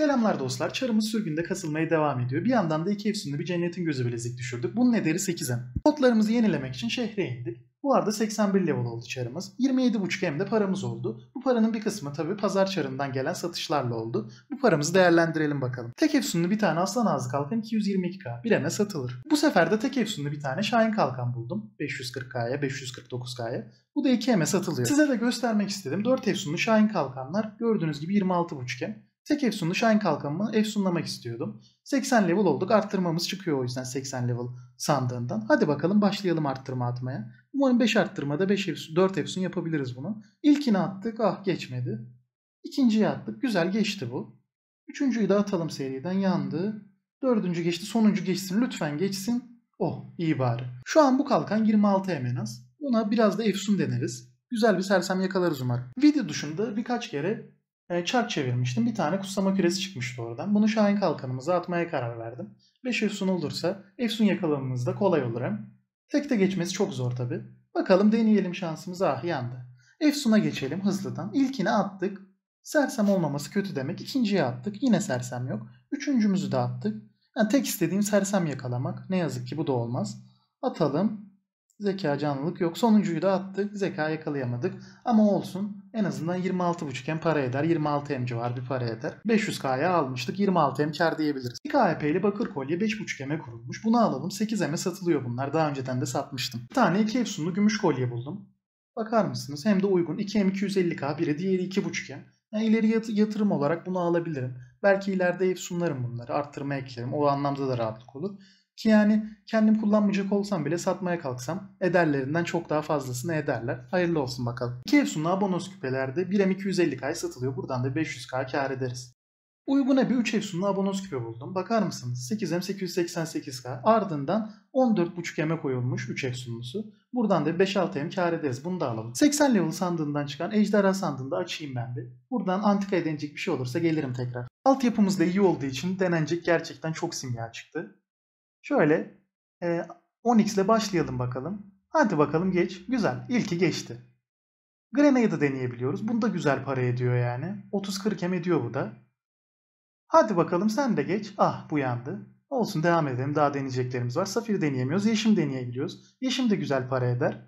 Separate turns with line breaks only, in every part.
Selamlar dostlar. Çarımız sürgünde kasılmaya devam ediyor. Bir yandan da iki efsunlu bir cennetin gözü bilezik düşürdük. Bunun nedeni 8M. Botlarımızı yenilemek için şehre indik. Bu arada 81 level oldu çarımız. 27.5 hem de paramız oldu. Bu paranın bir kısmı tabi pazar çarından gelen satışlarla oldu. Bu paramızı değerlendirelim bakalım. Tek efsunlu bir tane aslan ağzı kalkan 222k. Bir eme satılır. Bu sefer de tek efsunlu bir tane şahin kalkan buldum. 540k'ya, 549k'ya. Bu da 2 eme satılıyor. Size de göstermek istedim. 4 efsunlu şahin kalkanlar gördüğünüz gibi 26.5 hem. Tek Efsun'lu Shine kalkanımı Efsun'lamak istiyordum. 80 level olduk. Arttırmamız çıkıyor o yüzden 80 level sandığından. Hadi bakalım başlayalım arttırma atmaya. Umarım 5 arttırmada 5 Efsun, 4 Efsun yapabiliriz bunu. İlkini attık. Ah geçmedi. İkinciyi attık. Güzel geçti bu. Üçüncüyü de atalım seriden. Yandı. Dördüncü geçti. Sonuncu geçsin. Lütfen geçsin. Oh iyi bari. Şu an bu kalkan 26 hemen az. Buna biraz da Efsun deneriz. Güzel bir sersem yakalarız umarım. Video dışında birkaç kere e, çark çevirmiştim. Bir tane kutsama küresi çıkmıştı oradan. Bunu Şahin kalkanımıza atmaya karar verdim. 5 Efsun olursa Efsun yakalamamız da kolay olur hem. Tekte geçmesi çok zor tabi. Bakalım deneyelim şansımızı. ah yandı. Efsun'a geçelim hızlıdan. İlkini attık. Sersem olmaması kötü demek. İkinciyi attık. Yine sersem yok. Üçüncümüzü de attık. Yani tek istediğim sersem yakalamak. Ne yazık ki bu da olmaz. Atalım. Zeka canlılık yok. Sonuncuyu da attık. Zeka yakalayamadık. Ama olsun. En azından 26.5M para eder. 26M civar bir para eder. 500K'ya almıştık. 26M kar diyebiliriz. Bir KHP'li bakır kolye 5.5M'e kurulmuş. Bunu alalım. 8M'e satılıyor bunlar. Daha önceden de satmıştım. Bir tane 2 efsunlu gümüş kolye buldum. Bakar mısınız? Hem de uygun. 2M 250K biri diğeri 2.5M. Yani İleri yatırım olarak bunu alabilirim. Belki ileride efsunlarım bunları. Arttırma eklerim. O anlamda da rahatlık olur. Ki yani kendim kullanmayacak olsam bile satmaya kalksam ederlerinden çok daha fazlasını ederler. Hayırlı olsun bakalım. İki Epson'un abonos küpelerde 1M 250K satılıyor. Buradan da 500K kar ederiz. Uyguna bir 3 Epson'lu abonos küpe buldum. Bakar mısınız? 8M 888K. Ardından 14.5M'e koyulmuş 3 Epson'lusu. Buradan da 5-6M kar ederiz. Bunu da alalım. 80 level sandığından çıkan ejderha sandığında açayım ben bir. Buradan antika edinecek bir şey olursa gelirim tekrar. Altyapımız da iyi olduğu için denenecek gerçekten çok simya çıktı. Şöyle e, 10x ile başlayalım bakalım. Hadi bakalım geç. Güzel. İlki geçti. Grena'yı da deneyebiliyoruz. Bunu da güzel para ediyor yani. 30-40 hem ediyor bu da. Hadi bakalım sen de geç. Ah bu yandı. Olsun devam edelim. Daha deneyeceklerimiz var. Safir deneyemiyoruz. Yeşim deneyebiliyoruz. Yeşim de güzel para eder.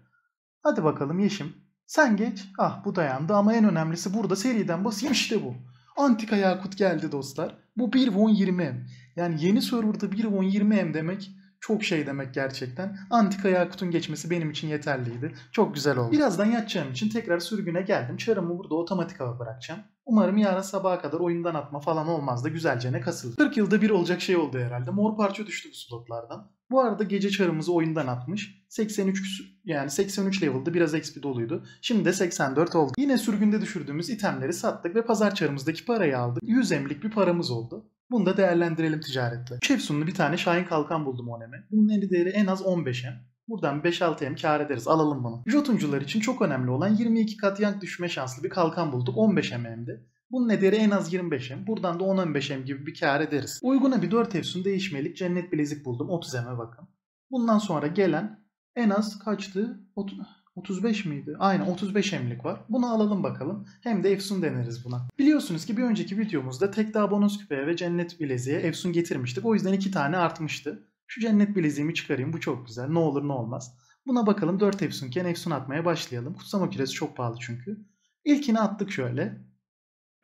Hadi bakalım Yeşim. Sen geç. Ah bu dayandı ama en önemlisi burada seriden basayım işte bu. Antika yakut geldi dostlar. Bu 1 won 20 m. Yani yeni serverda 1 won 20 m demek çok şey demek gerçekten. Antika Yakut'un geçmesi benim için yeterliydi. Çok güzel oldu. Birazdan yatacağım için tekrar sürgüne geldim. Çarımı burada otomatik hava bırakacağım. Umarım yarın sabaha kadar oyundan atma falan olmaz da güzelce ne kasılır. 40 yılda bir olacak şey oldu herhalde. Mor parça düştü bu slotlardan. Bu arada gece çarımızı oyundan atmış. 83 yani 83 level'da biraz XP doluydu. Şimdi de 84 oldu. Yine sürgünde düşürdüğümüz itemleri sattık ve pazar çarımızdaki parayı aldık. 100 emlik bir paramız oldu. Bunu da değerlendirelim ticaretle. 3 bir tane Şahin Kalkan buldum Onem'e. Bunun en değeri en az 15M. Buradan 5-6M kar ederiz alalım bunu. Jotuncular için çok önemli olan 22 kat yank düşme şanslı bir kalkan bulduk 15M Bunun nedeni en az 25M. Buradan da 10-15M gibi bir kar ederiz. Uyguna bir 4 Efsun değişmelik cennet bilezik buldum. 30M'e bakın. Bundan sonra gelen en az kaçtı? 30... 35 miydi? Aynen 35 hemlik var. Bunu alalım bakalım. Hem de Efsun deneriz buna. Biliyorsunuz ki bir önceki videomuzda tek daha bonus küpeye ve cennet bileziğe Efsun getirmiştik. O yüzden iki tane artmıştı. Şu cennet bileziğimi çıkarayım bu çok güzel. Ne olur ne olmaz. Buna bakalım 4 Efsunken Efsun atmaya başlayalım. Kutsama küresi çok pahalı çünkü. İlkini attık şöyle.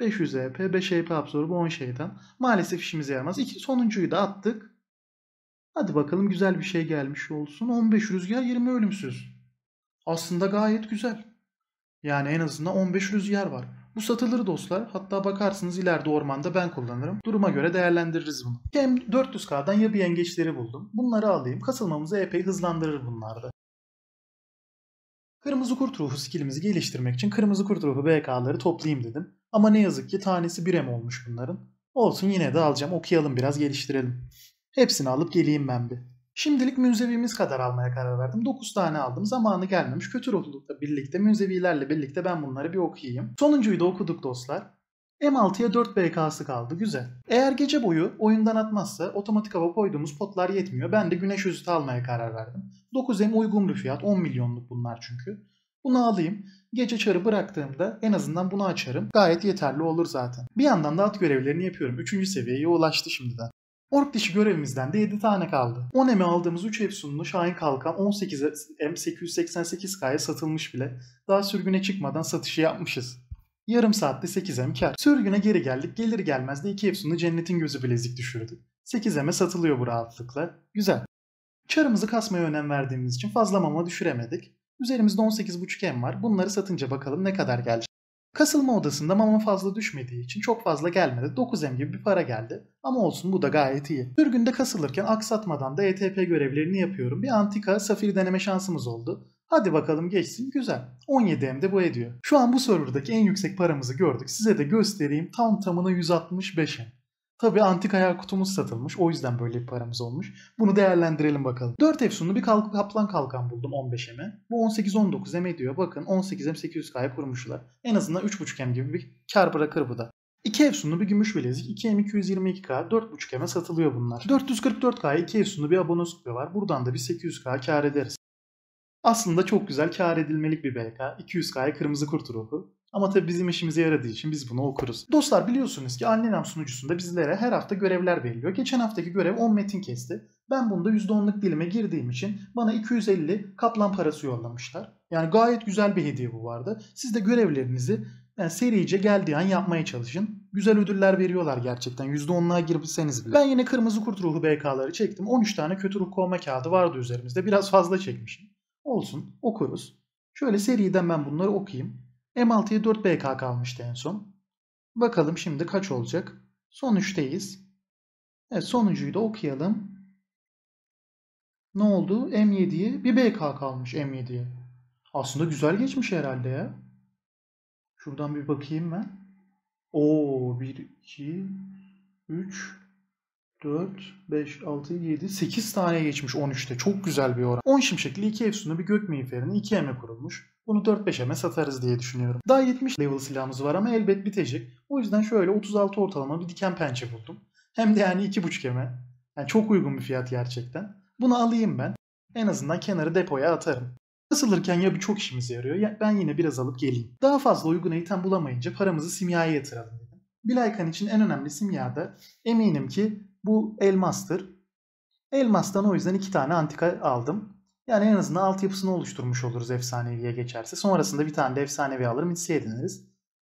500 EP, 5 EP absorbu, 10 şeytan. Maalesef işimize yaramaz. İki, sonuncuyu da attık. Hadi bakalım güzel bir şey gelmiş olsun. 15 rüzgar, 20 ölümsüz aslında gayet güzel. Yani en azından 1500 yer var. Bu satılır dostlar. Hatta bakarsınız ileride ormanda ben kullanırım. Duruma göre değerlendiririz bunu. Hem 400K'dan ya bir yengeçleri buldum. Bunları alayım. Kasılmamızı epey hızlandırır bunlarda. Kırmızı kurt ruhu skillimizi geliştirmek için kırmızı kurt ruhu BK'ları toplayayım dedim. Ama ne yazık ki tanesi 1M olmuş bunların. Olsun yine de alacağım okuyalım biraz geliştirelim. Hepsini alıp geleyim ben bir. Şimdilik münzevimiz kadar almaya karar verdim. 9 tane aldım. Zamanı gelmemiş. Kötü ruhlulukla birlikte, münzevilerle birlikte ben bunları bir okuyayım. Sonuncuyu da okuduk dostlar. M6'ya 4 BK'sı kaldı. Güzel. Eğer gece boyu oyundan atmazsa otomatik hava koyduğumuz potlar yetmiyor. Ben de güneş özütü almaya karar verdim. 9M uygun bir fiyat. 10 milyonluk bunlar çünkü. Bunu alayım. Gece çarı bıraktığımda en azından bunu açarım. Gayet yeterli olur zaten. Bir yandan da at görevlerini yapıyorum. Üçüncü seviyeye ulaştı şimdiden. Ork dişi görevimizden de 7 tane kaldı. 10 M'e aldığımız 3 Efsun'lu Şahin Kalkan 18 M888K'ya satılmış bile. Daha sürgüne çıkmadan satışı yapmışız. Yarım saatte 8 M kar. Sürgüne geri geldik gelir gelmez de 2 Efsun'lu Cennetin Gözü bilezik düşürdü. 8 M'e satılıyor bu rahatlıkla. Güzel. Çarımızı kasmaya önem verdiğimiz için fazla mama düşüremedik. Üzerimizde 18.5 M var. Bunları satınca bakalım ne kadar gelecek. Kasılma odasında mama fazla düşmediği için çok fazla gelmedi. 9M gibi bir para geldi. Ama olsun bu da gayet iyi. Bir günde kasılırken aksatmadan da ETP görevlerini yapıyorum. Bir antika safir deneme şansımız oldu. Hadi bakalım geçsin güzel. 17 m de bu ediyor. Şu an bu serverdaki en yüksek paramızı gördük. Size de göstereyim tam tamına 165M. Tabii antik hayal kutumuz satılmış. O yüzden böyle bir paramız olmuş. Bunu değerlendirelim bakalım. 4 Efsun'lu bir kalk kaplan kalkan buldum 15M'e. Bu 18-19M diyor. Bakın 18M 800K'ya kurmuşlar. En azından 3.5M gibi bir kar bırakır bu da. 2 Efsun'lu bir gümüş bilezik 2M 222K 4.5M'e satılıyor bunlar. 444K'ya 2 Efsun'lu bir abone var. Buradan da bir 800K kar ederiz. Aslında çok güzel kar edilmelik bir BK. 200K'ya kırmızı kurt ruhu. Ama tabii bizim işimize yaradığı için biz bunu okuruz. Dostlar biliyorsunuz ki Annenem sunucusunda bizlere her hafta görevler veriliyor. Geçen haftaki görev 10 metin kesti. Ben bunda %10'luk dilime girdiğim için bana 250 kaplan parası yollamışlar. Yani gayet güzel bir hediye bu vardı. Siz de görevlerinizi yani serice geldiği an yapmaya çalışın. Güzel ödüller veriyorlar gerçekten. %10'luğa girseniz bile. Ben yine Kırmızı Kurt Ruhu BK'ları çektim. 13 tane kötü ruh kovma kağıdı vardı üzerimizde. Biraz fazla çekmişim. Olsun okuruz. Şöyle seriden ben bunları okuyayım. M6'ya 4 BK kalmıştı en son. Bakalım şimdi kaç olacak? Son 3'teyiz. Evet sonuncuyu da okuyalım. Ne oldu? M7'ye bir BK kalmış M7'ye. Aslında güzel geçmiş herhalde ya. Şuradan bir bakayım ben. Oo 1, 2, 3, 4, 5, 6, 7, 8 tane geçmiş 13'te. Çok güzel bir oran. 10 şimşekli 2 efsunu bir gök miğferini 2 eme kurulmuş. Bunu 4-5'e satarız diye düşünüyorum. Daha 70 level silahımız var ama elbet bitecek. O yüzden şöyle 36 ortalama bir diken pençe buldum. Hem de yani 2.5 eme. Yani çok uygun bir fiyat gerçekten. Bunu alayım ben. En azından kenarı depoya atarım. Asılırken ya bir çok işimize yarıyor ya ben yine biraz alıp geleyim. Daha fazla uygun eğitim bulamayınca paramızı simyaya yatıralım dedim. Bilaykan için en önemli simya da eminim ki bu elmastır. Elmastan o yüzden iki tane antika aldım. Yani en azından altyapısını oluşturmuş oluruz efsaneviye geçerse. Sonrasında bir tane de efsanevi alırım, midsiye ediniriz.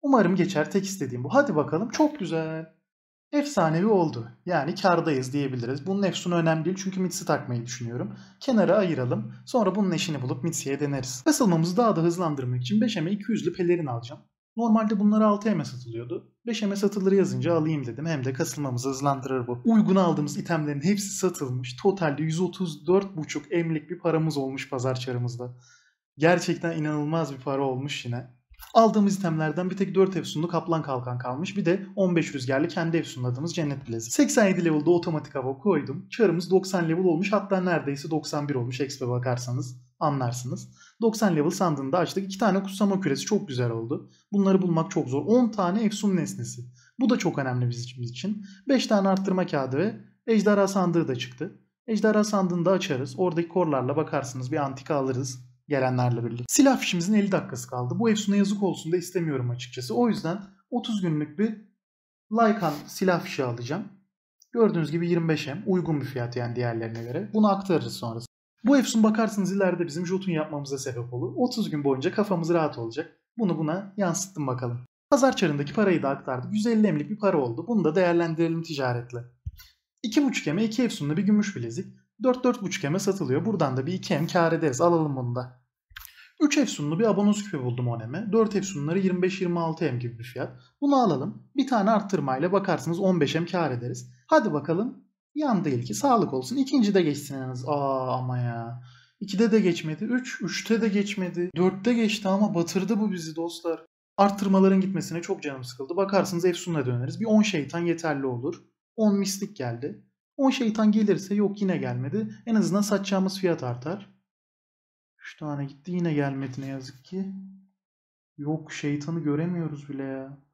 Umarım geçer tek istediğim bu. Hadi bakalım çok güzel. Efsanevi oldu. Yani kardayız diyebiliriz. Bunun efsunu önemli değil çünkü mitsi takmayı düşünüyorum. Kenara ayıralım. Sonra bunun eşini bulup Mids'iye deneriz. Basılmamızı daha da hızlandırmak için 5M 200'lü pelerin alacağım. Normalde bunları 6 eme satılıyordu. 5 eme satılır yazınca alayım dedim. Hem de kasılmamızı hızlandırır bu. Uygun aldığımız itemlerin hepsi satılmış. Totalde 134,5 emlik bir paramız olmuş pazar çarımızda. Gerçekten inanılmaz bir para olmuş yine. Aldığımız itemlerden bir tek 4 efsunlu kaplan kalkan kalmış. Bir de 15 rüzgarlı kendi efsunladığımız cennet bileziği. 87 level'da otomatik hava koydum. Çarımız 90 level olmuş hatta neredeyse 91 olmuş. XP bakarsanız anlarsınız. 90 level sandığında açtık. 2 tane kutsama küresi çok güzel oldu. Bunları bulmak çok zor. 10 tane efsun nesnesi. Bu da çok önemli bizim için. 5 tane arttırma kağıdı ve ejderha sandığı da çıktı. Ejderha sandığında açarız. Oradaki korlarla bakarsınız. Bir antika alırız gelenlerle birlikte. Silah fişimizin 50 dakikası kaldı. Bu Efsun'a yazık olsun da istemiyorum açıkçası. O yüzden 30 günlük bir Lycan silah fişi alacağım. Gördüğünüz gibi 25M uygun bir fiyat yani diğerlerine göre. Bunu aktarırız sonra. Bu Efsun bakarsınız ileride bizim Jotun yapmamıza sebep olur. 30 gün boyunca kafamız rahat olacak. Bunu buna yansıttım bakalım. Pazar çarındaki parayı da aktardık. 150 emlik bir para oldu. Bunu da değerlendirelim ticaretle. 2,5 eme 2 Efsun'la bir gümüş bilezik. 4-4,5 eme satılıyor. Buradan da bir 2 em kar ederiz. Alalım bunu da. 3 Efsun'lu bir abonos küpe buldum eme. 4 Efsun'ları 25-26 em gibi bir fiyat. Bunu alalım. Bir tane arttırmayla bakarsınız 15 em kar ederiz. Hadi bakalım Yan değil ki. Sağlık olsun. İkinci de geçsin en az. Aa ama ya. 2'de de geçmedi. üç üçte de geçmedi. dörtte geçti ama batırdı bu bizi dostlar. Arttırmaların gitmesine çok canım sıkıldı. Bakarsınız Efsun'a döneriz. Bir 10 şeytan yeterli olur. 10 mislik geldi. 10 şeytan gelirse yok yine gelmedi. En azından satacağımız fiyat artar. 3 tane gitti yine gelmedi ne yazık ki. Yok şeytanı göremiyoruz bile ya.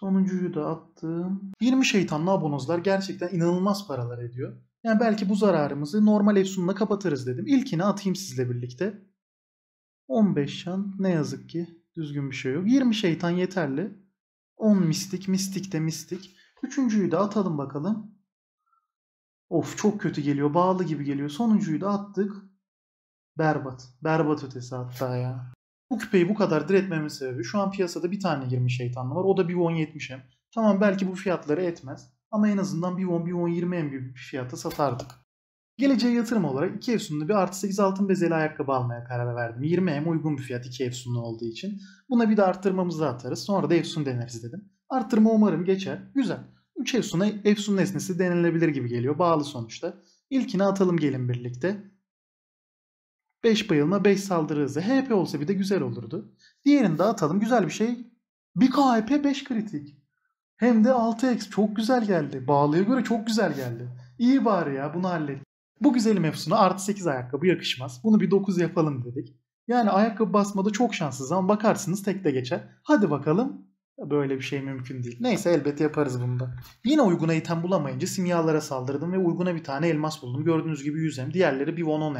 Sonuncuyu da attım. 20 şeytanlı abonozlar gerçekten inanılmaz paralar ediyor. Yani belki bu zararımızı normal Efsun'la kapatırız dedim. İlkini atayım sizle birlikte. 15 şan ne yazık ki düzgün bir şey yok. 20 şeytan yeterli. 10 mistik, mistik de mistik. Üçüncüyü de atalım bakalım. Of çok kötü geliyor. Bağlı gibi geliyor. Sonuncuyu da attık. Berbat. Berbat ötesi hatta ya. Bu küpeyi bu kadar diretmemin sebebi şu an piyasada bir tane 20 şeytanlı var. O da bir 170m. Tamam belki bu fiyatları etmez. Ama en azından bir 10, bir 10, 20 en bir fiyata satardık. Geleceğe yatırım olarak 2 Efsun'da bir artı 8 altın bezeli ayakkabı almaya karar verdim. 20 m uygun bir fiyat 2 Efsun'lu olduğu için. Buna bir de arttırmamızı atarız. Sonra da Efsun deneriz dedim. Arttırma umarım geçer. Güzel. 3 Efsun'a Efsun nesnesi denilebilir gibi geliyor. Bağlı sonuçta. İlkini atalım gelin birlikte. 5 bayılma 5 saldırı hızı. HP olsa bir de güzel olurdu. Diğerini de atalım. Güzel bir şey. 1 KHP 5 kritik. Hem de 6x çok güzel geldi. Bağlıya göre çok güzel geldi. İyi bari ya bunu hallet. Bu güzelim efsuna artı 8 ayakkabı yakışmaz. Bunu bir 9 yapalım dedik. Yani ayakkabı basmada çok şanssız ama bakarsınız tek de geçer. Hadi bakalım. Böyle bir şey mümkün değil. Neyse elbette yaparız bunu da. Yine uyguna item bulamayınca simyalara saldırdım ve uyguna bir tane elmas buldum. Gördüğünüz gibi 100 hem. Diğerleri bir 10 10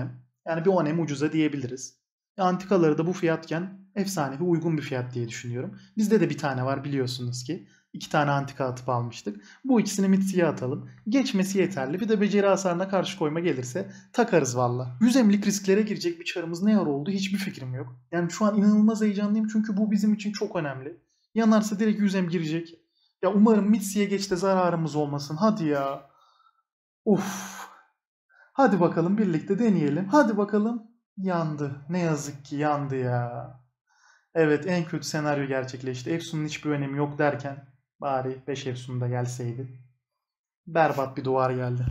yani bir onem ucuza diyebiliriz. E, antikaları da bu fiyatken efsanevi uygun bir fiyat diye düşünüyorum. Bizde de bir tane var biliyorsunuz ki. İki tane antika atıp almıştık. Bu ikisini mitsiye atalım. Geçmesi yeterli. Bir de beceri hasarına karşı koyma gelirse takarız valla. 100 emlik risklere girecek bir çarımız ne ara oldu hiçbir fikrim yok. Yani şu an inanılmaz heyecanlıyım çünkü bu bizim için çok önemli. Yanarsa direkt 100 em girecek. Ya umarım mitsiye geçte zararımız olmasın. Hadi ya. Of Hadi bakalım birlikte deneyelim. Hadi bakalım. Yandı. Ne yazık ki yandı ya. Evet en kötü senaryo gerçekleşti. Efsun'un hiçbir önemi yok derken bari 5 Efsun da gelseydi. Berbat bir duvar geldi.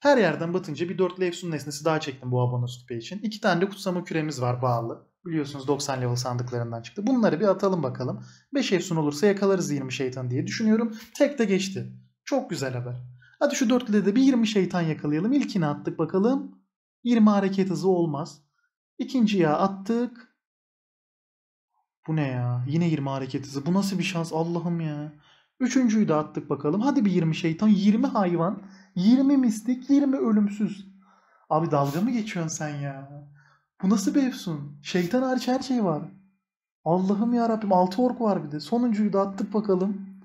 Her yerden batınca bir dörtlü Efsun nesnesi daha çektim bu abonos küpe için. İki tane de kutsama küremiz var bağlı. Biliyorsunuz 90 level sandıklarından çıktı. Bunları bir atalım bakalım. 5 Efsun olursa yakalarız 20 şeytan diye düşünüyorum. Tek de geçti. Çok güzel haber. Hadi şu dörtlüde de bir 20 şeytan yakalayalım. İlkini attık bakalım. 20 hareket hızı olmaz. İkinciye attık. Bu ne ya? Yine 20 hareket hızı. Bu nasıl bir şans Allah'ım ya. Üçüncüyü de attık bakalım. Hadi bir 20 şeytan, 20 hayvan, 20 mistik, 20 ölümsüz. Abi dalga mı geçiyorsun sen ya? Bu nasıl bir efsun? Şeytan hariç her şey var. Allah'ım ya Rabbim 6 ork var bir de. Sonuncuyu da attık bakalım.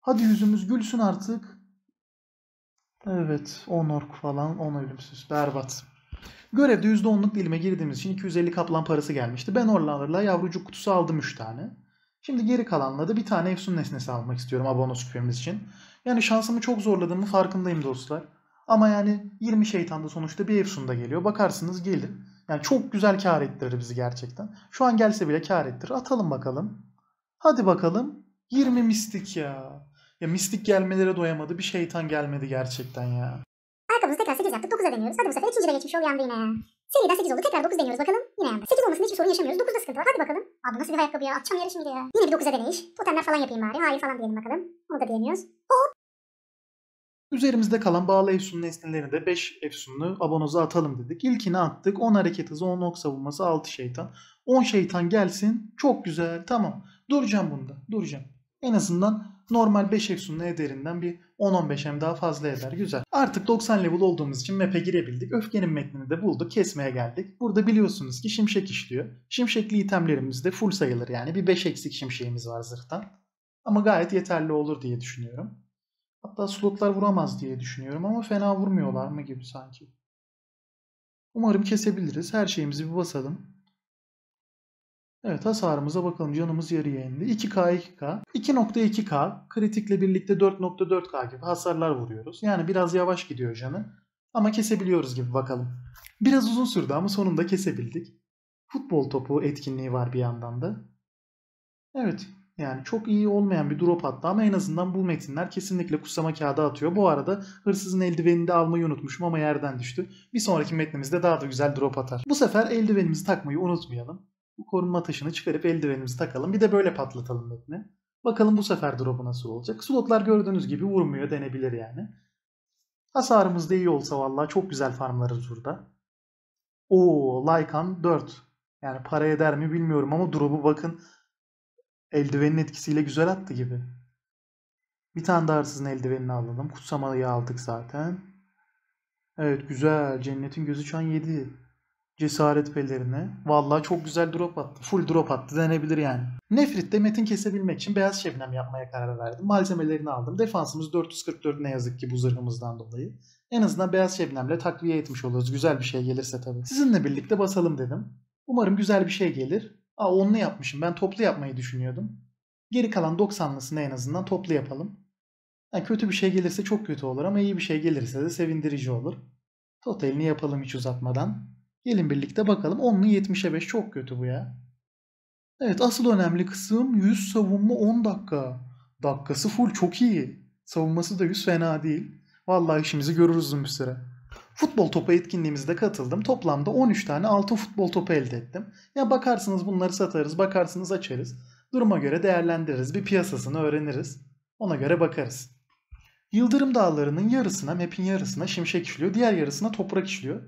Hadi yüzümüz gülsün artık. Evet 10 ork falan on ölümsüz berbat. Görevde %10'luk dilime girdiğimiz için 250 kaplan parası gelmişti. Ben oralarla yavrucuk kutusu aldım 3 tane. Şimdi geri kalanla da bir tane Efsun nesnesi almak istiyorum abonos küpemiz için. Yani şansımı çok zorladığımı farkındayım dostlar. Ama yani 20 şeytan da sonuçta bir Efsun da geliyor. Bakarsınız gelir. Yani çok güzel kar ettirir bizi gerçekten. Şu an gelse bile kar ettirir. Atalım bakalım. Hadi bakalım. 20 mistik ya. Ya mistik gelmelere doyamadı. Bir şeytan gelmedi gerçekten ya. Arkamızda tekrar 8 yaptık. 9'a deniyoruz. Hadi bu sefer 2. de geçmiş yol yandı yine. Seriden 8 oldu. Tekrar 9 deniyoruz bakalım. Yine yandı. 8 olmasında hiçbir sorun yaşamıyoruz. 9'da sıkıntı var. Hadi bakalım. Abi nasıl bir ayakkabı ya? Atacağım yere şimdi ya. Yine bir 9'a deneyiş. Totemler falan yapayım bari. Hayır falan diyelim bakalım. Onu da diyemiyoruz. Hop. Üzerimizde kalan bağlı efsun nesnelerini de 5 efsunlu abonoza atalım dedik. İlkini attık. 10 hareket hızı, 10 ok savunması, 6 şeytan. 10 şeytan gelsin. Çok güzel. Tamam. Duracağım bunda. Duracağım. En azından normal 5 Efsun'un ederinden bir 10-15 M daha fazla eder. Güzel. Artık 90 level olduğumuz için map'e girebildik. Öfkenin metnini de bulduk. Kesmeye geldik. Burada biliyorsunuz ki şimşek işliyor. Şimşekli itemlerimiz de full sayılır yani. Bir 5 eksik şimşeğimiz var zırhtan. Ama gayet yeterli olur diye düşünüyorum. Hatta slotlar vuramaz diye düşünüyorum ama fena vurmuyorlar mı gibi sanki. Umarım kesebiliriz. Her şeyimizi bir basalım. Evet hasarımıza bakalım. Canımız yarıya indi. 2K 2K. 2.2K kritikle birlikte 4.4K gibi hasarlar vuruyoruz. Yani biraz yavaş gidiyor canı. Ama kesebiliyoruz gibi bakalım. Biraz uzun sürdü ama sonunda kesebildik. Futbol topu etkinliği var bir yandan da. Evet yani çok iyi olmayan bir drop attı ama en azından bu metinler kesinlikle kutsama kağıdı atıyor. Bu arada hırsızın eldivenini de almayı unutmuşum ama yerden düştü. Bir sonraki metnimizde daha da güzel drop atar. Bu sefer eldivenimizi takmayı unutmayalım bu korunma taşını çıkarıp eldivenimizi takalım. Bir de böyle patlatalım metni. Bakalım bu sefer drop'u nasıl olacak. Slotlar gördüğünüz gibi vurmuyor denebilir yani. Hasarımız da iyi olsa vallahi çok güzel farmlarız burada. Oo Lycan 4. Yani para eder mi bilmiyorum ama drop'u bakın eldivenin etkisiyle güzel attı gibi. Bir tane daha hırsızın eldivenini alalım. Kutsamalı'yı aldık zaten. Evet güzel. Cennetin gözü şu an 7. Cesaret pelerine. Vallahi çok güzel drop attı. Full drop attı denebilir yani. Nefrit'te metin kesebilmek için beyaz şebnem yapmaya karar verdim. Malzemelerini aldım. Defansımız 444 ne yazık ki bu zırhımızdan dolayı. En azından beyaz şebnemle takviye etmiş oluruz. Güzel bir şey gelirse tabii. Sizinle birlikte basalım dedim. Umarım güzel bir şey gelir. Aa onlu yapmışım. Ben toplu yapmayı düşünüyordum. Geri kalan 90'lısını en azından toplu yapalım. Yani kötü bir şey gelirse çok kötü olur ama iyi bir şey gelirse de sevindirici olur. Totalini yapalım hiç uzatmadan. Gelin birlikte bakalım. 10'lu 75 çok kötü bu ya. Evet asıl önemli kısım 100 savunma 10 dakika. Dakikası full çok iyi. Savunması da 100 fena değil. Vallahi işimizi görürüz bir süre. Futbol topu etkinliğimizde katıldım. Toplamda 13 tane altın futbol topu elde ettim. Ya bakarsınız bunları satarız, bakarsınız açarız. Duruma göre değerlendiririz, bir piyasasını öğreniriz. Ona göre bakarız. Yıldırım dağlarının yarısına, map'in yarısına şimşek işliyor, diğer yarısına toprak işliyor.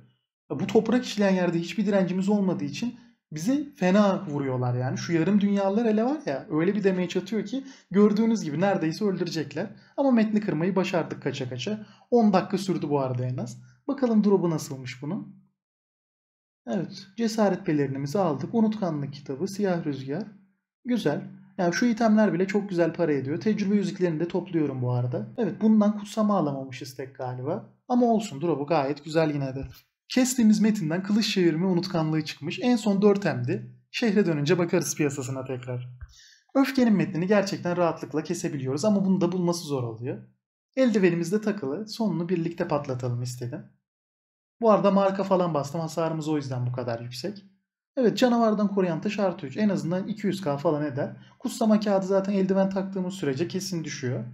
Bu toprak işleyen yerde hiçbir direncimiz olmadığı için bizi fena vuruyorlar yani. Şu yarım dünyalar ele var ya öyle bir demeye çatıyor ki gördüğünüz gibi neredeyse öldürecekler. Ama metni kırmayı başardık kaça kaça. 10 dakika sürdü bu arada en az. Bakalım drop'u nasılmış bunun. Evet cesaret pelerinimizi aldık. Unutkanlık kitabı, siyah rüzgar. Güzel. Yani şu itemler bile çok güzel para ediyor. Tecrübe yüzüklerini de topluyorum bu arada. Evet bundan kutsama alamamışız tek galiba. Ama olsun drop'u gayet güzel yine de. Kestiğimiz metinden kılıç çevirme unutkanlığı çıkmış. En son 4M'di. Şehre dönünce bakarız piyasasına tekrar. Öfkenin metnini gerçekten rahatlıkla kesebiliyoruz ama bunu da bulması zor oluyor. Eldivenimizde takılı. Sonunu birlikte patlatalım istedim. Bu arada marka falan bastım. Hasarımız o yüzden bu kadar yüksek. Evet canavardan koruyan taş artı 3. En azından 200k falan eder. Kutsama kağıdı zaten eldiven taktığımız sürece kesin düşüyor.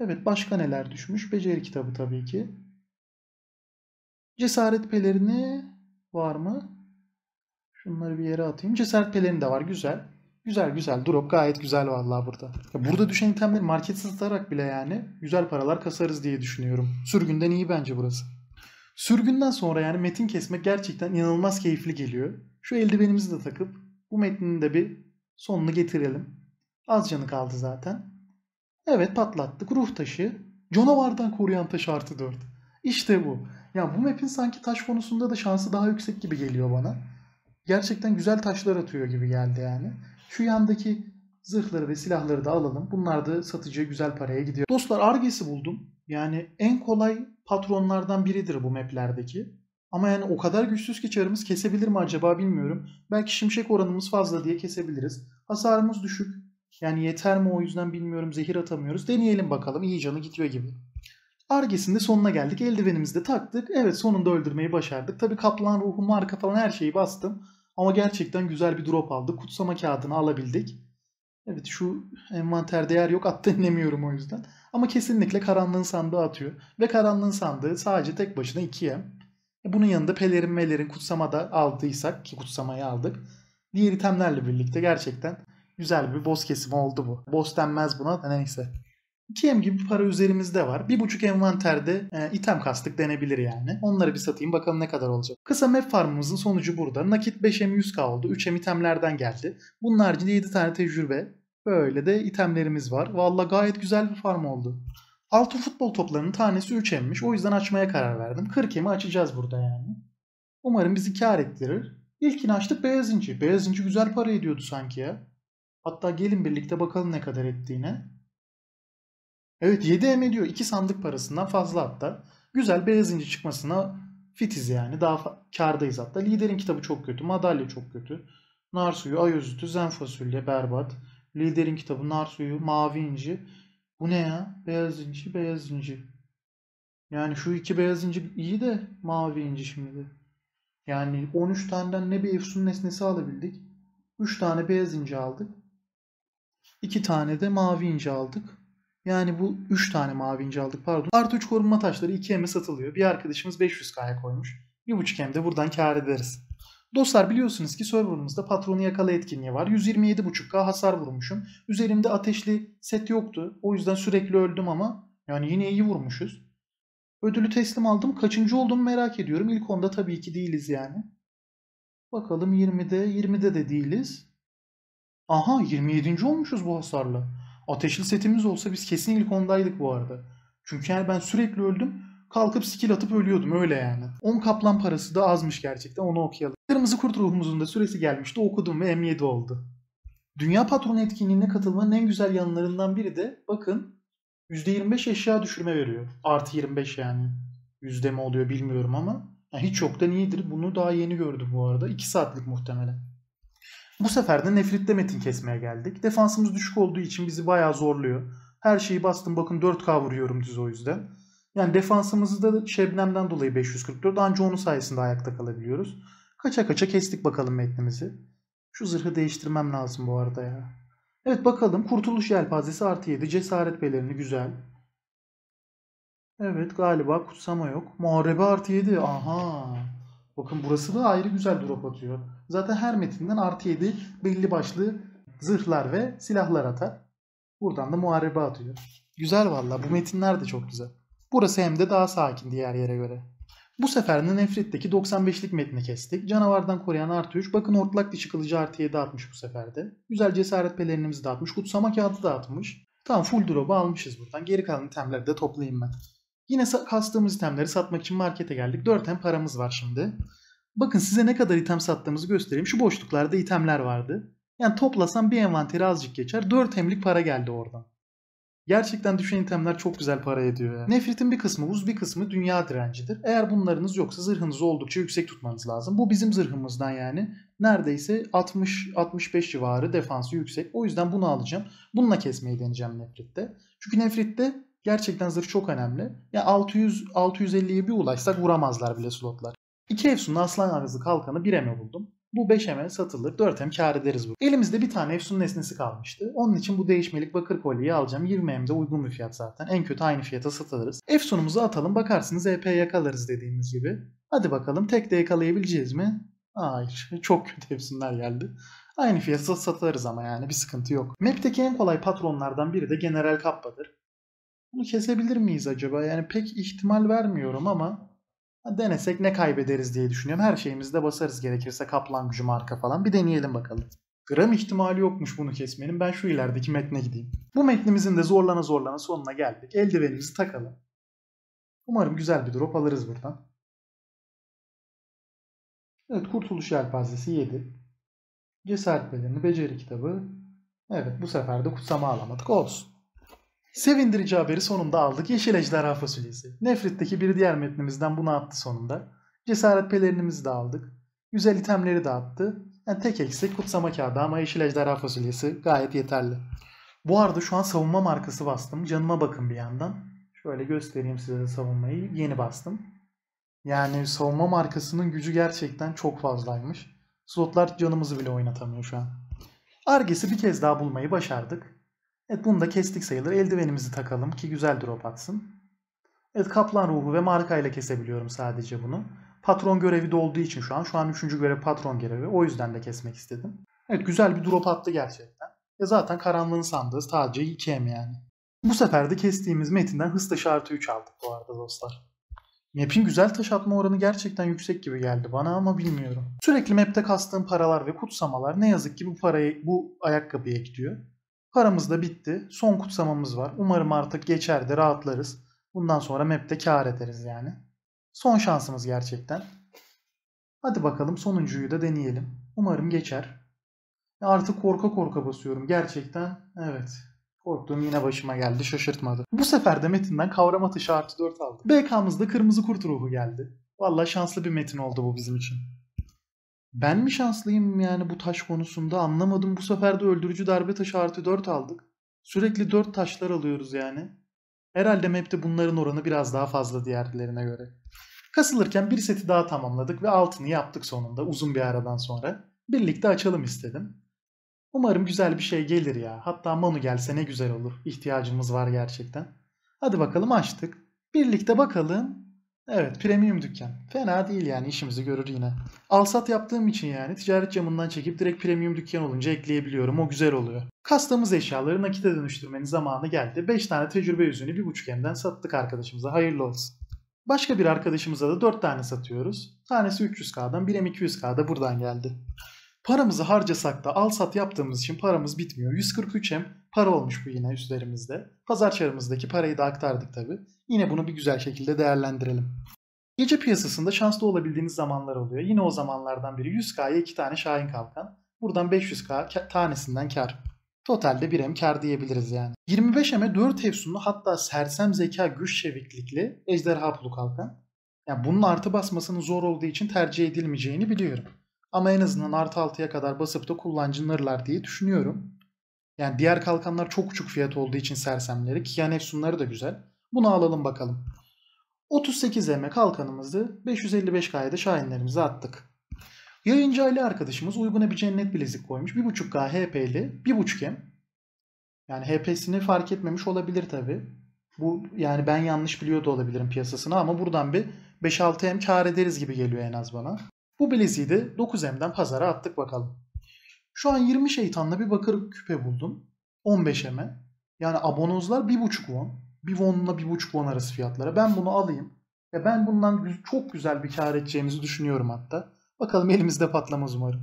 Evet başka neler düşmüş? Beceri kitabı tabii ki. Cesaret pelerini var mı? Şunları bir yere atayım. Cesaret pelerini de var. Güzel. Güzel güzel. Drop gayet güzel vallahi burada. Ya burada düşen itemleri market satarak bile yani güzel paralar kasarız diye düşünüyorum. Sürgünden iyi bence burası. Sürgünden sonra yani metin kesmek gerçekten inanılmaz keyifli geliyor. Şu eldivenimizi de takıp bu metnin de bir sonunu getirelim. Az canı kaldı zaten. Evet patlattık. Ruh taşı. Canavardan koruyan taş artı 4. İşte bu. Ya bu map'in sanki taş konusunda da şansı daha yüksek gibi geliyor bana. Gerçekten güzel taşlar atıyor gibi geldi yani. Şu yandaki zırhları ve silahları da alalım. Bunlar da satıcıya güzel paraya gidiyor. Dostlar argesi buldum. Yani en kolay patronlardan biridir bu maplerdeki. Ama yani o kadar güçsüz ki çarımız kesebilir mi acaba bilmiyorum. Belki şimşek oranımız fazla diye kesebiliriz. Hasarımız düşük. Yani yeter mi o yüzden bilmiyorum. Zehir atamıyoruz. Deneyelim bakalım. iyi canı gidiyor gibi. Argesinde sonuna geldik. Eldivenimizi de taktık. Evet sonunda öldürmeyi başardık. Tabi kaplan ruhu marka falan her şeyi bastım. Ama gerçekten güzel bir drop aldı. Kutsama kağıdını alabildik. Evet şu envanter değer yok hatta inemiyorum o yüzden. Ama kesinlikle karanlığın sandığı atıyor. Ve karanlığın sandığı sadece tek başına 2'ye. E, bunun yanında pelerin melerin kutsama da aldıysak ki kutsamayı aldık. Diğer itemlerle birlikte gerçekten güzel bir boss kesimi oldu bu. Boss denmez buna neyse. 2M gibi para üzerimizde var. 1.5 envanterde e, item kastık denebilir yani. Onları bir satayım bakalım ne kadar olacak. Kısa map farmımızın sonucu burada. Nakit 5M 100k oldu. 3M itemlerden geldi. Bunun haricinde 7 tane tecrübe. Böyle de itemlerimiz var. Valla gayet güzel bir farm oldu. Altı futbol toplarının tanesi 3M'miş. O yüzden açmaya karar verdim. 40M'i açacağız burada yani. Umarım bizi kar ettirir. İlkini açtık beyaz inci. Beyaz inci güzel para ediyordu sanki ya. Hatta gelin birlikte bakalım ne kadar ettiğine. Evet 7M ediyor. 2 sandık parasından fazla hatta. Güzel beyaz inci çıkmasına fitiz yani. Daha kardayız hatta. Liderin kitabı çok kötü. Madalya çok kötü. Nar suyu, ayozütü, zen fasulye, berbat. Liderin kitabı, nar suyu, mavi inci. Bu ne ya? Beyaz inci, beyaz inci. Yani şu iki beyaz inci iyi de mavi inci şimdi. Yani 13 taneden ne bir efsun nesnesi alabildik. 3 tane beyaz inci aldık. 2 tane de mavi inci aldık. Yani bu 3 tane mavi ince aldık pardon. Artı 3 korunma taşları 2M'e satılıyor. Bir arkadaşımız 500K'ya koymuş. 1.5M de buradan kar ederiz. Dostlar biliyorsunuz ki serverımızda patronu yakala etkinliği var. 127.5K hasar vurmuşum. Üzerimde ateşli set yoktu. O yüzden sürekli öldüm ama yani yine iyi vurmuşuz. Ödülü teslim aldım. Kaçıncı olduğumu merak ediyorum. İlk onda tabii ki değiliz yani. Bakalım 20'de, 20'de de değiliz. Aha 27. olmuşuz bu hasarla. Ateşli setimiz olsa biz kesin ilk ondaydık bu arada. Çünkü yani ben sürekli öldüm. Kalkıp skill atıp ölüyordum öyle yani. 10 kaplan parası da azmış gerçekten onu okuyalım. Kırmızı Kurt ruhumuzun da süresi gelmişti okudum ve M7 oldu. Dünya Patronu etkinliğine katılmanın en güzel yanlarından biri de bakın %25 eşya düşürme veriyor. Artı 25 yani. Yüzde mi oluyor bilmiyorum ama. Yani hiç da iyidir. Bunu daha yeni gördüm bu arada. 2 saatlik muhtemelen. Bu sefer de nefritte metin kesmeye geldik. Defansımız düşük olduğu için bizi bayağı zorluyor. Her şeyi bastım bakın 4K vuruyorum düz o yüzden. Yani defansımızı da Şebnem'den dolayı 544 anca onun sayesinde ayakta kalabiliyoruz. Kaça kaça kestik bakalım metnimizi. Şu zırhı değiştirmem lazım bu arada ya. Evet bakalım kurtuluş yelpazesi artı 7 cesaret belirini güzel. Evet galiba kutsama yok. Muharebe artı 7 aha. Bakın burası da ayrı güzel drop atıyor. Zaten her metinden artı 7 belli başlı zırhlar ve silahlar atar. Buradan da muharebe atıyor. Güzel valla bu metinler de çok güzel. Burası hem de daha sakin diğer yere göre. Bu sefer de Nefret'teki 95'lik metni kestik. Canavardan koruyan artı 3. Bakın ortlak dişi kılıcı artı 7 atmış bu seferde. Güzel cesaret pelerinimizi de atmış. Kutsama kağıdı da atmış. Tam full drop'u almışız buradan. Geri kalan itemleri de toplayayım ben. Yine kastığımız itemleri satmak için markete geldik. 4 hem paramız var şimdi. Bakın size ne kadar item sattığımızı göstereyim. Şu boşluklarda itemler vardı. Yani toplasam bir envanteri azıcık geçer. 4 hemlik para geldi oradan. Gerçekten düşen itemler çok güzel para ediyor yani. Nefretin bir kısmı uz, bir kısmı dünya direncidir. Eğer bunlarınız yoksa zırhınızı oldukça yüksek tutmanız lazım. Bu bizim zırhımızdan yani. Neredeyse 60-65 civarı defansı yüksek. O yüzden bunu alacağım. Bununla kesmeyi deneyeceğim nefritte. Çünkü nefritte Gerçekten zırh çok önemli. Ya yani 600 650'ye bir ulaşsak vuramazlar bile slotlar. 2 Efsun'un aslan arızı kalkanı 1 eme buldum. Bu 5 eme satılır 4 eme kar ederiz bu. Elimizde bir tane Efsun nesnesi kalmıştı. Onun için bu değişmelik bakır kolyeyi alacağım. 20 emde uygun bir fiyat zaten. En kötü aynı fiyata satılırız. Efsun'umuzu atalım bakarsınız EP yakalarız dediğimiz gibi. Hadi bakalım tek de yakalayabileceğiz mi? Hayır. Çok kötü Efsun'lar geldi. Aynı fiyata satarız ama yani bir sıkıntı yok. Map'teki en kolay patronlardan biri de General Kappa'dır. Bunu kesebilir miyiz acaba? Yani pek ihtimal vermiyorum ama denesek ne kaybederiz diye düşünüyorum. Her şeyimizde basarız gerekirse kaplan gücü marka falan. Bir deneyelim bakalım. Gram ihtimali yokmuş bunu kesmenin. Ben şu ilerideki metne gideyim. Bu metnimizin de zorlana zorlana sonuna geldik. Eldivenimizi takalım. Umarım güzel bir drop alırız buradan. Evet Kurtuluş Yelpazesi 7. Cesaret Bedeni Beceri Kitabı. Evet bu sefer de kutsama alamadık. Olsun. Sevindirici haberi sonunda aldık Yeşil Ejderha Fasulyesi. Nefret'teki bir diğer metnimizden bunu attı sonunda. Cesaret pelerinimizi de aldık. Güzel itemleri de attı. Yani tek eksik kutsama kağıdı ama Yeşil Ejderha Fasulyesi gayet yeterli. Bu arada şu an savunma markası bastım. Canıma bakın bir yandan. Şöyle göstereyim size de savunmayı. Yeni bastım. Yani savunma markasının gücü gerçekten çok fazlaymış. Slotlar canımızı bile oynatamıyor şu an. Arges'i bir kez daha bulmayı başardık. Evet bunu da kestik sayılır. Eldivenimizi takalım ki güzel drop atsın. Evet kaplan ruhu ve markayla kesebiliyorum sadece bunu. Patron görevi de olduğu için şu an. Şu an 3. görev patron görevi. O yüzden de kesmek istedim. Evet güzel bir drop attı gerçekten. E zaten karanlığın sandığı sadece 2M yani. Bu sefer de kestiğimiz metinden hız taşı artı 3 aldık bu arada dostlar. Map'in güzel taş atma oranı gerçekten yüksek gibi geldi bana ama bilmiyorum. Sürekli map'te kastığım paralar ve kutsamalar ne yazık ki bu parayı bu ayakkabıya gidiyor. Paramız da bitti. Son kutsamamız var. Umarım artık geçer de rahatlarız. Bundan sonra map'te kar ederiz yani. Son şansımız gerçekten. Hadi bakalım sonuncuyu da deneyelim. Umarım geçer. Artık korka korka basıyorum gerçekten. Evet. Korktuğum yine başıma geldi şaşırtmadı. Bu sefer de metinden kavram atışı artı 4 aldım. BK'mızda kırmızı kurt ruhu geldi. Valla şanslı bir metin oldu bu bizim için. Ben mi şanslıyım yani bu taş konusunda anlamadım. Bu sefer de öldürücü darbe taşı artı 4 aldık. Sürekli 4 taşlar alıyoruz yani. Herhalde map'te bunların oranı biraz daha fazla diğerlerine göre. Kasılırken bir seti daha tamamladık ve altını yaptık sonunda uzun bir aradan sonra. Birlikte açalım istedim. Umarım güzel bir şey gelir ya. Hatta Manu gelse ne güzel olur. İhtiyacımız var gerçekten. Hadi bakalım açtık. Birlikte bakalım Evet premium dükkan. Fena değil yani işimizi görür yine. Alsat yaptığım için yani ticaret camından çekip direkt premium dükkan olunca ekleyebiliyorum. O güzel oluyor. Kastığımız eşyaları nakite dönüştürmenin zamanı geldi. 5 tane tecrübe yüzünü 1.5M'den sattık arkadaşımıza. Hayırlı olsun. Başka bir arkadaşımıza da 4 tane satıyoruz. Tanesi 300K'dan 1M200K'da buradan geldi. Paramızı harcasak da al sat yaptığımız için paramız bitmiyor. 143 hem para olmuş bu yine üzerimizde. Pazar çarımızdaki parayı da aktardık tabi. Yine bunu bir güzel şekilde değerlendirelim. Gece piyasasında şanslı olabildiğiniz zamanlar oluyor. Yine o zamanlardan biri 100K'ya 2 tane Şahin Kalkan. Buradan 500K tanesinden kar. Totalde 1 hem kar diyebiliriz yani. 25 hem'e 4 efsunlu hatta sersem zeka güç çeviklikli ejderha pulu kalkan. Yani bunun artı basmasının zor olduğu için tercih edilmeyeceğini biliyorum. Ama en azından artı altıya kadar basıp da kullanırlar diye düşünüyorum. Yani diğer kalkanlar çok küçük fiyat olduğu için sersemleri ki yani Efsunları da güzel. Bunu alalım bakalım. 38 M kalkanımızı 555K'ya şahinlerimize attık. Yayıncı aile arkadaşımız uyguna bir cennet bilezik koymuş. 1.5K HP'li 1.5M. Yani HP'sini fark etmemiş olabilir tabi. Bu yani ben yanlış biliyor da olabilirim piyasasını ama buradan bir 5-6M kar ederiz gibi geliyor en az bana. Bu bileziği de 9M'den pazara attık bakalım. Şu an 20 şeytanla bir bakır küpe buldum. 15 M'e. Yani abonozlar 1.5 won. 1 wonla 1.5 won arası fiyatlara. Ben bunu alayım. Ve ben bundan çok güzel bir kar edeceğimizi düşünüyorum hatta. Bakalım elimizde patlamaz umarım.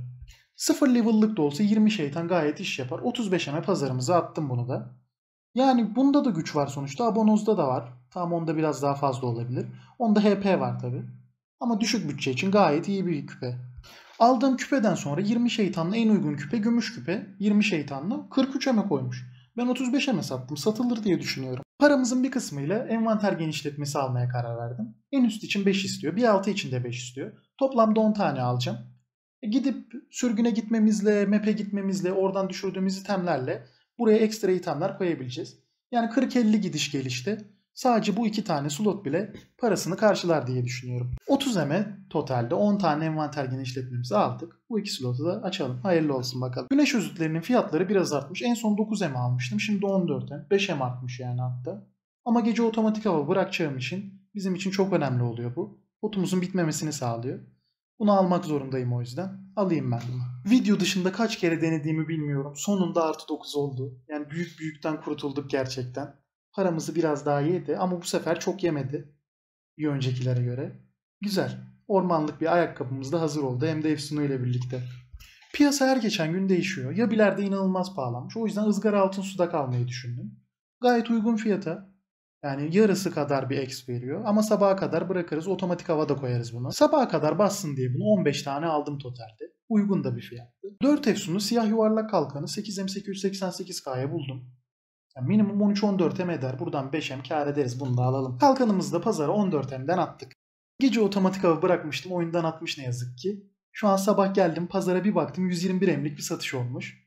0 level'lık da olsa 20 şeytan gayet iş yapar. 35 eme pazarımıza attım bunu da. Yani bunda da güç var sonuçta. Abonoz'da da var. Tam onda biraz daha fazla olabilir. Onda HP var tabi. Ama düşük bütçe için gayet iyi bir küpe. Aldığım küpeden sonra 20 şeytanla en uygun küpe gümüş küpe. 20 şeytanla 43M'e koymuş. Ben 35M'e sattım. Satılır diye düşünüyorum. Paramızın bir kısmıyla envanter genişletmesi almaya karar verdim. En üst için 5 istiyor. Bir altı için de 5 istiyor. Toplamda 10 tane alacağım. E, gidip sürgüne gitmemizle, map'e gitmemizle, oradan düşürdüğümüz itemlerle buraya ekstra itemler koyabileceğiz. Yani 40-50 gidiş gelişti. Sadece bu iki tane slot bile parasını karşılar diye düşünüyorum. 30 M e totalde 10 tane envanter genişletmemizi aldık. Bu iki slotu da açalım. Hayırlı olsun bakalım. Güneş özütlerinin fiyatları biraz artmış. En son 9 M e almıştım. Şimdi 14 M. 5 e. M artmış yani hatta. Ama gece otomatik hava bırakacağım için bizim için çok önemli oluyor bu. Otumuzun bitmemesini sağlıyor. Bunu almak zorundayım o yüzden. Alayım ben bunu. Video dışında kaç kere denediğimi bilmiyorum. Sonunda artı 9 oldu. Yani büyük büyükten kurtulduk gerçekten. Paramızı biraz daha yedi ama bu sefer çok yemedi. Bir öncekilere göre. Güzel. Ormanlık bir ayakkabımız da hazır oldu. Hem de Efsun'u ile birlikte. Piyasa her geçen gün değişiyor. Ya bilerde inanılmaz pahalanmış. O yüzden ızgara altın suda kalmayı düşündüm. Gayet uygun fiyata. Yani yarısı kadar bir eks veriyor. Ama sabaha kadar bırakırız. Otomatik havada koyarız bunu. Sabaha kadar bassın diye bunu 15 tane aldım totalde. Uygun da bir fiyattı. 4 Efsun'u siyah yuvarlak kalkanı 8M888K'ya buldum. Yani minimum 13-14M eder. Buradan 5M kar ederiz. Bunu da alalım. Kalkanımızı da pazara 14M'den attık. Gece otomatik avı bırakmıştım. Oyundan atmış ne yazık ki. Şu an sabah geldim. Pazara bir baktım. 121 M'lik bir satış olmuş.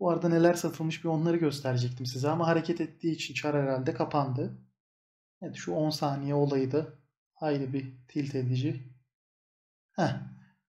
Bu arada neler satılmış bir onları gösterecektim size ama hareket ettiği için çar herhalde kapandı. Evet şu 10 saniye olayı da ayrı bir tilt edici. Heh.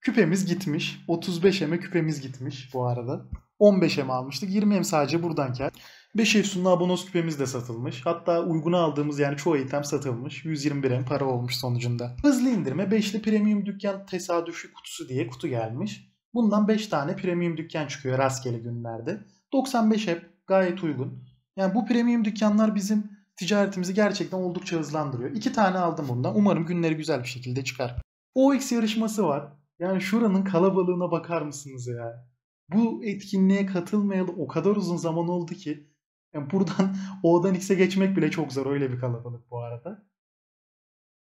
Küpemiz gitmiş. 35 eme küpemiz gitmiş bu arada. 15 eme almıştık. 20 em sadece buradan kar. 5 Efsun'la abonos küpemiz de satılmış. Hatta uyguna aldığımız yani çoğu item satılmış. 121 en para olmuş sonucunda. Hızlı indirme 5'li premium dükkan tesadüfi kutusu diye kutu gelmiş. Bundan 5 tane premium dükkan çıkıyor rastgele günlerde. 95 hep gayet uygun. Yani bu premium dükkanlar bizim ticaretimizi gerçekten oldukça hızlandırıyor. 2 tane aldım bundan. Umarım günleri güzel bir şekilde çıkar. OX yarışması var. Yani şuranın kalabalığına bakar mısınız ya? Bu etkinliğe katılmayalı o kadar uzun zaman oldu ki yani buradan O'dan X'e geçmek bile çok zor. Öyle bir kalabalık bu arada.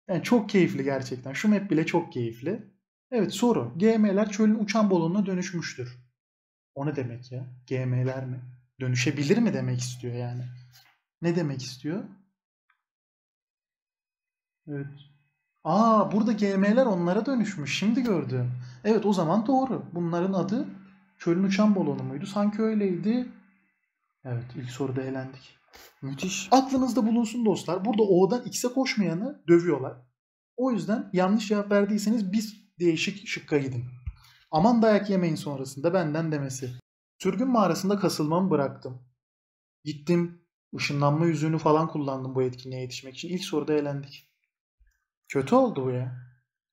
Yani çok keyifli gerçekten. Şu map bile çok keyifli. Evet soru. GM'ler çölün uçan balonuna dönüşmüştür. O ne demek ya? GM'ler mi? Dönüşebilir mi demek istiyor yani. Ne demek istiyor? Evet. Aa burada GM'ler onlara dönüşmüş. Şimdi gördüm. Evet o zaman doğru. Bunların adı çölün uçan balonu muydu? Sanki öyleydi. Evet ilk soruda elendik. Müthiş. Aklınızda bulunsun dostlar. Burada O'dan X'e koşmayanı dövüyorlar. O yüzden yanlış cevap verdiyseniz biz değişik şıkka gidin. Aman dayak yemeyin sonrasında benden demesi. Sürgün mağarasında kasılmamı bıraktım. Gittim ışınlanma yüzüğünü falan kullandım bu etkinliğe yetişmek için. İlk soruda elendik. Kötü oldu bu ya.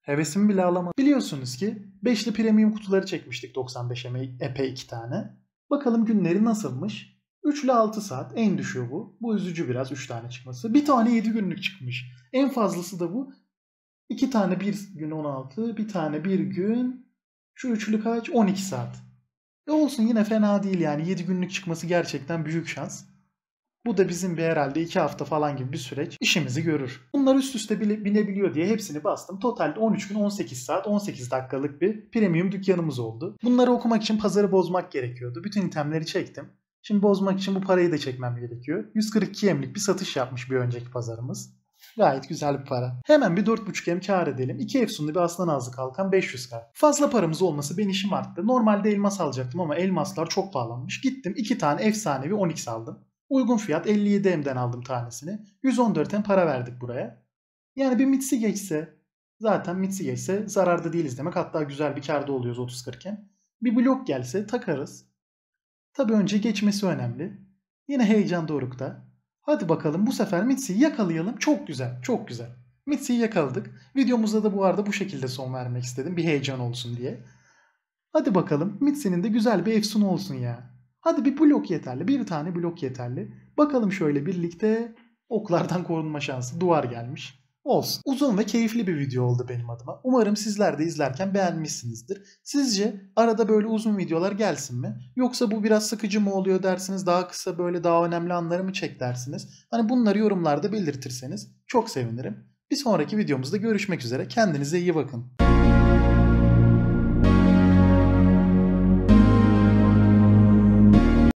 Hevesimi bile alamadım. Biliyorsunuz ki beşli premium kutuları çekmiştik 95'e epey iki tane. Bakalım günleri nasılmış? 3 ile 6 saat en düşüğü bu. Bu üzücü biraz 3 tane çıkması. Bir tane 7 günlük çıkmış. En fazlası da bu. 2 tane 1 gün 16, bir tane 1 gün. Şu üçlü kaç? 12 saat. E olsun yine fena değil yani 7 günlük çıkması gerçekten büyük şans. Bu da bizim bir herhalde 2 hafta falan gibi bir süreç işimizi görür. Bunlar üst üste bile, binebiliyor diye hepsini bastım. Totalde 13 gün 18 saat 18 dakikalık bir premium dükkanımız oldu. Bunları okumak için pazarı bozmak gerekiyordu. Bütün itemleri çektim. Şimdi bozmak için bu parayı da çekmem gerekiyor. 142 emlik bir satış yapmış bir önceki pazarımız. Gayet güzel bir para. Hemen bir 4.5 em kar edelim. 2 efsunlu bir aslan ağzı kalkan 500 k. Fazla paramız olması ben işim arttı. Normalde elmas alacaktım ama elmaslar çok pahalanmış. Gittim 2 tane efsanevi 1x aldım. Uygun fiyat 57 emden aldım tanesini. 114 em para verdik buraya. Yani bir mitsi geçse zaten mitsi geçse zararda değiliz demek. Hatta güzel bir karda oluyoruz 30-40 em. Bir blok gelse takarız. Tabi önce geçmesi önemli. Yine heyecan dorukta. Hadi bakalım bu sefer Mitsi'yi yakalayalım. Çok güzel, çok güzel. Mitsi'yi yakaladık. Videomuzda da bu arada bu şekilde son vermek istedim. Bir heyecan olsun diye. Hadi bakalım Mitsi'nin de güzel bir efsun olsun ya. Hadi bir blok yeterli. Bir tane blok yeterli. Bakalım şöyle birlikte oklardan korunma şansı. Duvar gelmiş. Olsun. Uzun ve keyifli bir video oldu benim adıma. Umarım sizler de izlerken beğenmişsinizdir. Sizce arada böyle uzun videolar gelsin mi? Yoksa bu biraz sıkıcı mı oluyor dersiniz? Daha kısa böyle daha önemli anları mı çek dersiniz? Hani bunları yorumlarda belirtirseniz çok sevinirim. Bir sonraki videomuzda görüşmek üzere. Kendinize iyi bakın.